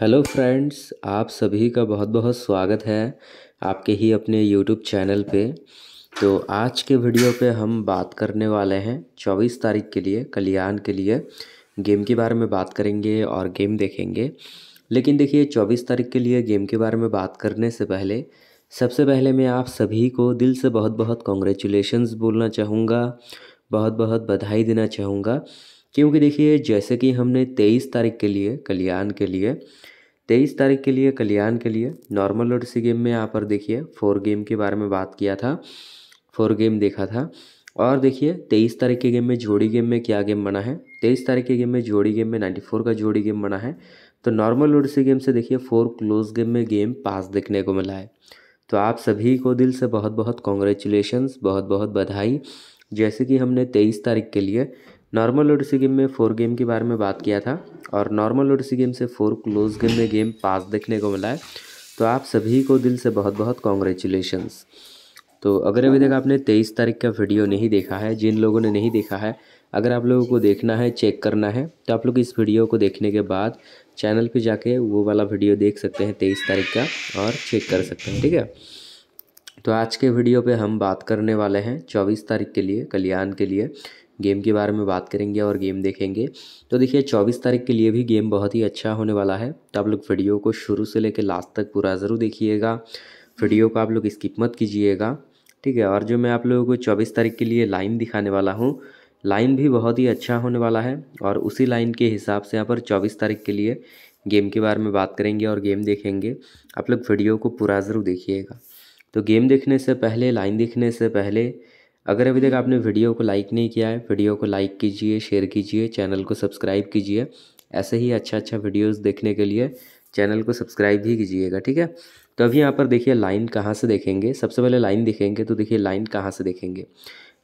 hello friends आप सभी का बहुत बहुत स्वागत है आपके ही अपने यूट्यूब चैनल पे तो आज के वीडियो पे हम बात करने वाले हैं 24 तारीख के लिए कल्याण के लिए गेम के बारे में बात करेंगे और गेम देखेंगे लेकिन देखिए 24 तारीख के लिए गेम के बारे में बात करने से पहले सबसे पहले मैं आप सभी को दिल से बहुत बहुत कॉन्ग्रेचुलेशन्स बोलना चाहूँगा बहुत बहुत बधाई देना चाहूँगा क्योंकि देखिए जैसे कि हमने तेईस तारीख के लिए कल्याण के लिए तेईस तारीख के लिए कल्याण के लिए नॉर्मल ओडीसी गेम में यहाँ पर देखिए फोर गेम के बारे में बात किया था फोर गेम देखा था और देखिए तेईस तारीख के गेम में जोड़ी गेम में क्या गेम बना है तेईस तारीख के गेम में जोड़ी गेम में नाइन्टी फोर का जोड़ी गेम बना है तो नॉर्मल ओडीसी गेम से देखिए फोर क्लोज गेम में गेम पास देखने को मिला है तो आप सभी को दिल से बहुत बहुत कॉन्ग्रेचुलेशंस बहुत बहुत बधाई जैसे कि हमने तेईस तारीख के लिए नॉर्मल ओडिसी गेम में फोर गेम के बारे में बात किया था और नॉर्मल ओडिसी गेम से फोर क्लोज गेम में गेम पास देखने को मिला है तो आप सभी को दिल से बहुत बहुत कॉन्ग्रेचुलेशंस तो अगर अभी तक आपने तेईस तारीख का वीडियो नहीं देखा है जिन लोगों ने नहीं देखा है अगर आप लोगों को देखना है चेक करना है तो आप लोग इस वीडियो को देखने के बाद चैनल पे जाके वो वाला वीडियो देख सकते हैं तेईस तारीख का और चेक कर सकते हैं ठीक है तो आज के वीडियो पे हम बात करने वाले हैं चौबीस तारीख के लिए कल्याण के लिए गेम के बारे में बात करेंगे और गेम देखेंगे तो देखिए चौबीस तारीख के लिए भी गेम बहुत ही अच्छा होने वाला है तो आप लोग वीडियो को शुरू से लेकर लास्ट तक पूरा ज़रूर देखिएगा वीडियो को आप लोग स्किप मत कीजिएगा ठीक है और जो मैं आप लोगों को चौबीस तारीख के लिए लाइन दिखाने वाला हूँ लाइन भी बहुत ही अच्छा होने वाला है और उसी लाइन के हिसाब से यहाँ पर चौबीस तारीख के लिए गेम के बारे में बात करेंगे और गेम देखेंगे आप लोग वीडियो को पूरा ज़रूर देखिएगा तो गेम देखने से पहले लाइन देखने से पहले अगर अभी तक आपने वीडियो को लाइक नहीं किया है वीडियो को लाइक कीजिए शेयर कीजिए चैनल को सब्सक्राइब कीजिए ऐसे ही अच्छा अच्छा वीडियोस देखने के लिए चैनल को सब्सक्राइब भी कीजिएगा ठीक है तो अभी यहाँ पर देखिए लाइन कहाँ से देखेंगे सबसे पहले लाइन देखेंगे तो देखिए लाइन कहाँ से देखेंगे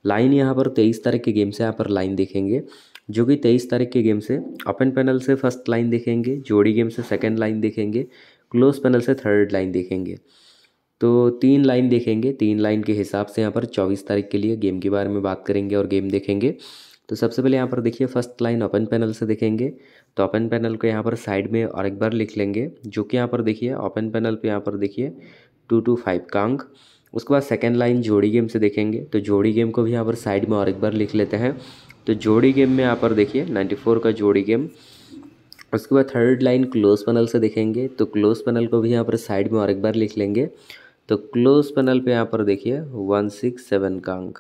लाइन यहाँ पर तेईस तारीख के गेम से यहाँ पर लाइन देखेंगे जो कि तेईस तारीख के गेम से ओपन पैनल से फर्स्ट लाइन देखेंगे जोड़ी गेम से सेकेंड लाइन देखेंगे क्लोज पैनल से थर्ड लाइन देखेंगे तो तीन लाइन देखेंगे तीन लाइन के हिसाब से यहाँ पर चौबीस तारीख के लिए गेम के बारे में बात करेंगे और गेम देखेंगे तो सबसे पहले यहाँ पर देखिए फर्स्ट लाइन ओपन पैनल से देखेंगे तो ओपन पैनल को यहाँ पर साइड में और एक बार लिख लेंगे जो कि यहाँ पर देखिए ओपन पैनल पे यहाँ पर देखिए टू टू फाइव का अंक उसके बाद सेकेंड लाइन जोड़ी गेम से देखेंगे तो जोड़ी गेम को भी यहाँ पर साइड में और एक बार लिख लेते हैं तो जोड़ी गेम में यहाँ पर देखिए नाइन्टी फोर का जोड़ी गेम उसके बाद थर्ड लाइन क्लोज पैनल से देखेंगे तो क्लोज पैनल को भी यहाँ पर साइड में और एक बार लिख लेंगे तो क्लोज पैनल पे यहाँ पर देखिए वन सिक्स सेवन का अंक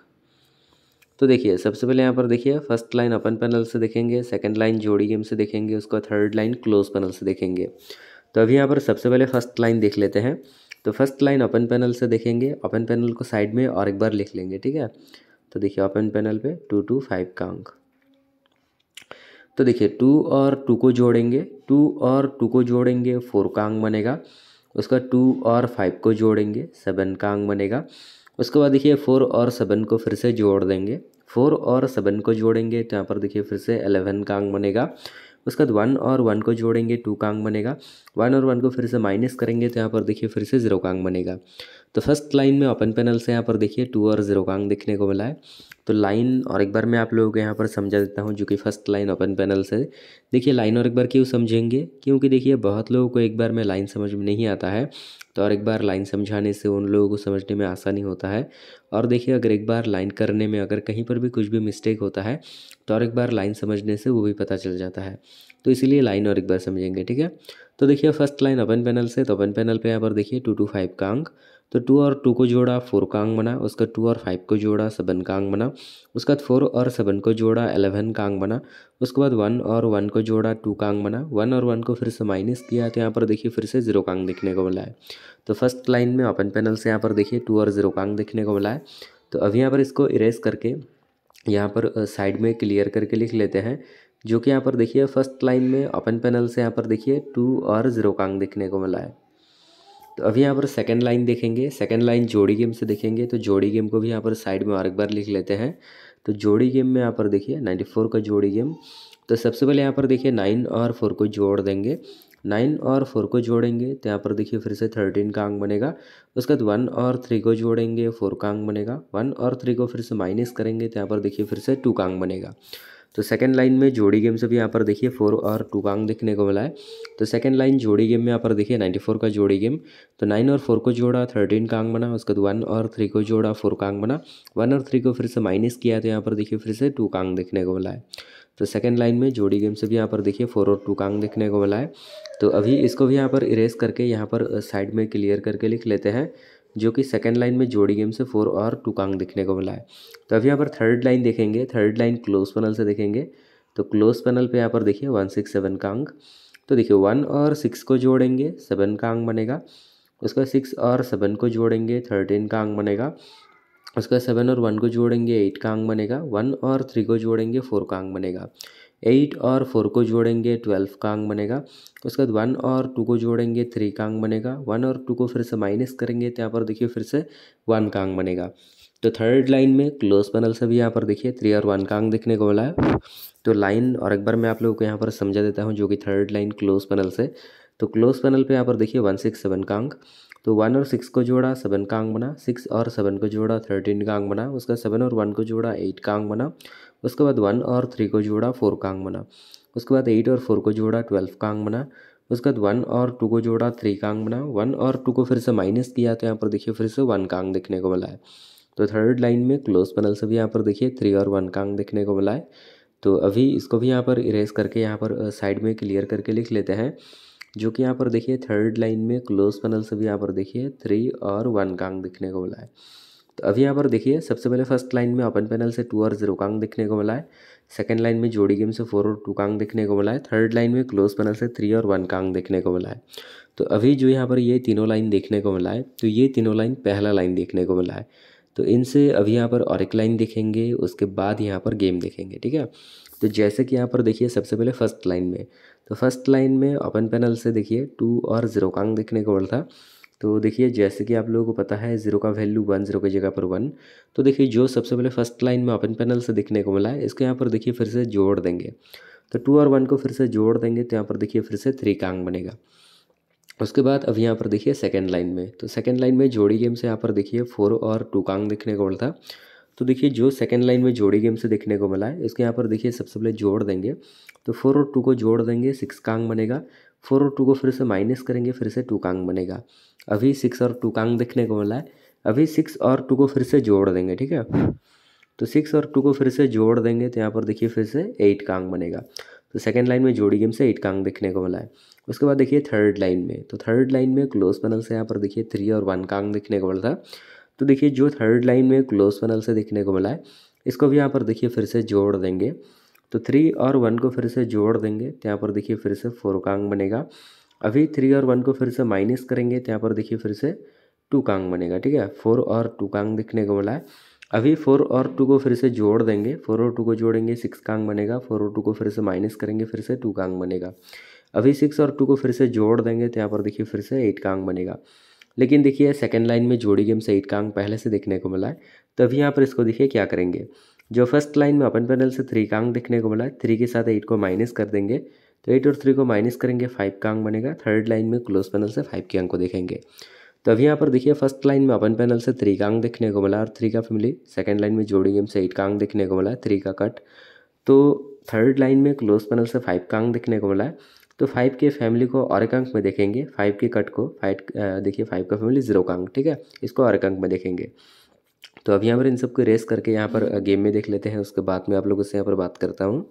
तो देखिए सबसे पहले यहाँ पर देखिए फर्स्ट लाइन अपन पैनल से देखेंगे सेकंड लाइन जोड़ी गेम से देखेंगे उसका थर्ड लाइन क्लोज पैनल से देखेंगे तो अभी यहाँ पर सबसे पहले फर्स्ट लाइन देख लेते हैं तो फर्स्ट लाइन ओपन पैनल से देखेंगे ओपन पैनल को साइड में और एक बार लिख लेंगे ठीक है तो देखिए ओपन पैनल पे टू टू फाइव का अंक तो देखिए टू और टू को जोड़ेंगे टू और टू को जोड़ेंगे फोर का अंक बनेगा उसका टू और फाइव को जोड़ेंगे सेवन का अंक बनेगा उसके बाद देखिए फोर और सेवन को फिर से जोड़ देंगे फोर और सेवन को जोड़ेंगे तो यहाँ पर देखिए फिर से एलेवन का अंक बनेगा उसके बाद वन और वन को जोड़ेंगे टू का अंक बनेगा वन और वन को फिर से माइनस करेंगे तो यहाँ पर देखिए फिर से जीरो का अंक बनेगा तो फर्स्ट लाइन में ओपन पैनल से यहाँ पर देखिए टू और जीरो का अंक देखने को मिला है तो लाइन और एक बार मैं आप लोगों को यहाँ पर समझा देता हूँ जो कि फर्स्ट लाइन ओपन पैनल से देखिए लाइन और एक बार क्यों समझेंगे क्योंकि देखिए बहुत लोगों को एक बार में लाइन समझ में नहीं आता है तो और एक बार लाइन समझाने से उन लोगों को समझने में आसानी होता है और देखिए अगर एक बार लाइन करने में अगर कहीं पर भी कुछ भी मिस्टेक होता है तो और एक बार लाइन समझने से वो भी पता चल जाता है तो इसीलिए लाइन और एक बार समझेंगे ठीक है तो देखिए फर्स्ट लाइन ओपन पैनल से तो ओपन पैनल पर यहाँ पर देखिए टू टू फाइव का अंक तो टू और टू को जोड़ा फोर का अंग बना उसका टू और फाइव को जोड़ा सेवन का अंग बना उसके बाद फोर और सेवन को जोड़ा एलेवन का अंग बना उसके बाद वन और वन को जोड़ा टू का अंग बना वन और वन को फिर से माइनस किया तो यहाँ पर देखिए फिर से जीरो का अंग देखने को मिला है तो फर्स्ट लाइन में ओपन पैनल से यहाँ पर देखिए टू और जीरो का अंग देखने को मिला है तो अभी यहाँ पर इसको इरेज करके यहाँ पर साइड में क्लियर करके लिख लेते हैं जो कि यहाँ पर देखिए फर्स्ट लाइन में ओपन पैनल से यहाँ पर देखिए टू और जीरो का अंग देखने को मिला है तो अभी यहाँ पर सेकेंड लाइन देखेंगे सेकेंड लाइन जोड़ी गेम से देखेंगे तो जोड़ी गेम को भी यहाँ पर साइड में और एक बार लिख लेते हैं तो जोड़ी गेम में यहाँ पर देखिए नाइन्टी फोर का जोड़ी गेम तो सबसे पहले यहाँ पर देखिए नाइन और फोर को जोड़ देंगे नाइन और फोर को जोड़ेंगे तो यहाँ पर देखिए फिर से थर्टीन का अंक बनेगा उसके बाद वन और थ्री को जोड़ेंगे फोर का अंक बनेगा वन और थ्री को फिर से माइनस करेंगे तो यहाँ पर देखिए फिर से टू का अंक बनेगा तो सेकंड लाइन में जोड़ी गेम से भी यहाँ पर देखिए फोर और टू कांग देखने को मिला है तो सेकंड लाइन जोड़ी गेम में यहाँ पर देखिए नाइन्टी फोर का जोड़ी गेम तो नाइन और फोर को जोड़ा थर्टीन कांग बना उसके बाद वन और थ्री को जोड़ा फोर कांग बना वन और थ्री को फिर से माइनस किया तो यहाँ पर देखिए फिर से टू कांग देखने को मिला है तो सेकंड लाइन में जोड़ी गेम से भी यहाँ पर देखिए फोर और टू कांग देखने को मिला है तो अभी इसको भी यहाँ पर इरेज करके यहाँ पर साइड में क्लियर करके लिख लेते हैं जो कि सेकेंड लाइन में जोड़ी गेम से फोर और टू दिखने को मिला है तो अब यहाँ पर थर्ड लाइन देखेंगे थर्ड लाइन क्लोज पैनल से देखेंगे तो क्लोज पैनल पे यहाँ पर देखिए वन सिक्स सेवन का अंक तो देखिए वन और सिक्स को जोड़ेंगे सेवन का अंक बनेगा उसके बाद सिक्स और सेवन को जोड़ेंगे थर्टीन का अंक बनेगा उसके बाद सेवन और वन को जोड़ेंगे एट का अंक बनेगा वन और थ्री को जोड़ेंगे फोर का अंक बनेगा एट और फोर को जोड़ेंगे ट्वेल्व का अंक बनेगा उसके बाद वन और टू को जोड़ेंगे थ्री का अंक बनेगा वन और टू को फिर से माइनस करेंगे तो यहाँ पर देखिए फिर से वन का अंक बनेगा तो थर्ड लाइन में क्लोज पैनल से भी यहाँ पर देखिए थ्री और वन का अंक देखने को मिला है तो लाइन और एक बार मैं आप लोगों को यहाँ पर समझा देता हूँ जो कि थर्ड लाइन क्लोज पैनल से तो क्लोज पैनल पे यहाँ पर देखिए वन सिक्स सेवन का अंक तो वन और सिक्स को जोड़ा सेवन का अंक बना सिक्स और सेवन को जोड़ा थर्टीन का अंक बना उसका सेवन और वन को जोड़ा एट का अंक बना उसके बाद वन और थ्री को जोड़ा फोर कांग बना उसके बाद एट और फोर को जोड़ा ट्वेल्व का बना उसके बाद वन और टू को जोड़ा थ्री कांग बना वन और टू को फिर से माइनस किया तो यहाँ पर देखिए फिर से वन कांग दिखने देखने को मिला है तो थर्ड लाइन में क्लोज पैनल से भी यहाँ पर देखिए थ्री और वन कांग दिखने देखने को मिला है तो अभी इसको भी यहाँ पर इरेज करके यहाँ पर साइड में क्लियर करके लिख लेते हैं जो कि यहाँ पर देखिए थर्ड लाइन में क्लोज पैनल से भी यहाँ पर देखिए थ्री और वन कांग दिखने देखने को मिला है तो अभी यहाँ पर देखिए सबसे पहले फर्स्ट लाइन में ओपन पैनल से टू और जीरो कांग देखने को मिला है सेकंड लाइन में जोड़ी गेम से फोर और टू कांग देखने को मिला है थर्ड लाइन में क्लोज पैनल से थ्री और वन कांग देखने को मिला है तो अभी जो यहाँ पर ये तीनों लाइन देखने को मिला है तो ये तीनों लाइन पहला लाइन देखने को मिला है तो इनसे अभी यहाँ पर और एक लाइन देखेंगे उसके बाद यहाँ पर गेम देखेंगे ठीक है तो जैसे कि यहाँ पर देखिए सबसे पहले फर्स्ट लाइन में तो फर्स्ट लाइन में ओपन पैनल से देखिए टू और जीरो कांग देखने को मिला था तो देखिए जैसे कि आप लोगों को पता है ज़ीरो का वैल्यू वन ज़ीरो की जगह पर वन तो देखिए जो सबसे पहले फर्स्ट लाइन में ओपन पैनल से दिखने को मिला है इसको यहाँ पर देखिए फिर से जोड़ देंगे तो टू और वन को फिर से जोड़ देंगे तो यहाँ पर देखिए फिर से थ्री का अंक बनेगा उसके बाद अब यहाँ पर देखिए सेकेंड लाइन में तो सेकेंड लाइन में जोड़ी गेम से यहाँ पर देखिए फोर और टू का अंक देखने को मिलता तो देखिए जो सेकेंड लाइन में जोड़ी गेम से देखने को मिला है इसके यहाँ पर देखिए सबसे पहले जोड़ देंगे तो फोर और टू को जोड़ देंगे सिक्स कांग बनेगा फोर और टू को फिर से माइनस करेंगे फिर से टू कांग बनेगा अभी सिक्स और टू कांग देखने को मिला है अभी सिक्स और टू को फिर से जोड़ देंगे ठीक है तो सिक्स और टू को फिर से जोड़ देंगे तो यहाँ पर देखिए फिर से एट कांग बनेगा तो सेकेंड लाइन में जोड़ी गेम से एट कांग देखने को मिला है उसके बाद देखिए थर्ड लाइन में तो थर्ड लाइन में क्लोज पैनल से यहाँ पर देखिए थ्री और वन कांग देखने को मिला था तो देखिए जो थर्ड लाइन में क्लोज पैनल से देखने को मिला है इसको भी यहाँ पर देखिए फिर से जोड़ देंगे तो थ्री और वन को फिर से जोड़ देंगे तो यहाँ पर देखिए फिर से फोर का अंक बनेगा अभी थ्री और वन को फिर से माइनस करेंगे तो यहाँ पर देखिए फिर से टू का अंक बनेगा ठीक है फोर और टू का अंक दिखने को मिला है अभी फोर और टू को फिर से जोड़ देंगे फोर और टू को जोड़ेंगे सिक्स का अंक बनेगा फोर और टू को फिर से माइनस करेंगे फिर से टू का अंक बनेगा अभी सिक्स और टू को फिर से जोड़ देंगे तो यहाँ पर देखिए फिर से एट का अंक बनेगा लेकिन देखिए सेकेंड लाइन में जोड़ी गेम से एट का अंक पहले से देखने को मिला है तो अभी यहाँ पर इसको देखिए क्या करेंगे जो फर्स्ट लाइन में अपन पैनल से थ्री का अंक देखने को मिला थ्री के साथ एट को माइनस कर देंगे तो एट और थ्री को माइनस करेंगे फाइव का अंक बनेगा थर्ड लाइन में क्लोज पैनल से फाइव के अंक को देखेंगे तो अभी यहाँ पर देखिए फर्स्ट लाइन में अपन पैनल से थ्री का अंक देखने को मिला और थ्री का फैमिली सेकेंड लाइन में जोड़ी गेम से एट का अंक देखने को मिला थ्री का कट तो थर्ड लाइन में क्लोज पैनल से फाइव का अंक देखने को मिला है तो फाइव के फैमिली को और एक अंक में देखेंगे फाइव के कट को फाइव देखिए फाइव का फैमिली जीरो का अंक ठीक है इसको और एक अंक में देखेंगे तो अभी यहाँ पर इन सबको रेस करके यहाँ पर गेम में देख लेते हैं उसके बाद में आप लोगों से यहाँ पर बात करता हूँ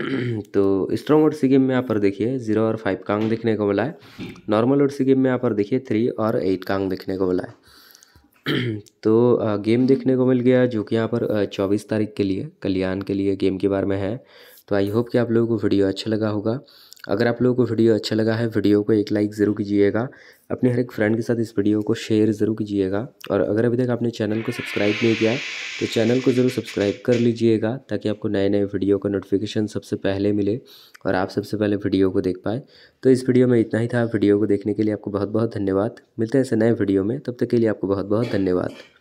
तो स्ट्रॉन्ग और सी गेम में यहाँ पर देखिए जीरो और फाइव का अंग देखने को मिला है नॉर्मल और सी गेम में यहाँ पर देखिए थ्री और एट का अंग देखने को मिला है तो गेम देखने को मिल गया जो कि यहाँ पर चौबीस तारीख के लिए कल्याण के लिए गेम के बारे में है तो आई होप कि आप लोगों को वीडियो अच्छा लगा होगा अगर आप लोगों को वीडियो अच्छा लगा है वीडियो को एक लाइक ज़रूर कीजिएगा अपने हर एक फ्रेंड के साथ इस वीडियो को शेयर ज़रूर कीजिएगा और अगर अभी तक आपने चैनल को सब्सक्राइब नहीं किया है तो चैनल को ज़रूर सब्सक्राइब कर लीजिएगा ताकि आपको नए नए वीडियो का नोटिफिकेशन सबसे पहले मिले और आप सबसे पहले वीडियो को देख पाए तो इस वीडियो में इतना ही था वीडियो को देखने के लिए आपको बहुत बहुत धन्यवाद मिलते हैं ऐसे नए वीडियो में तब तक के लिए आपको बहुत बहुत धन्यवाद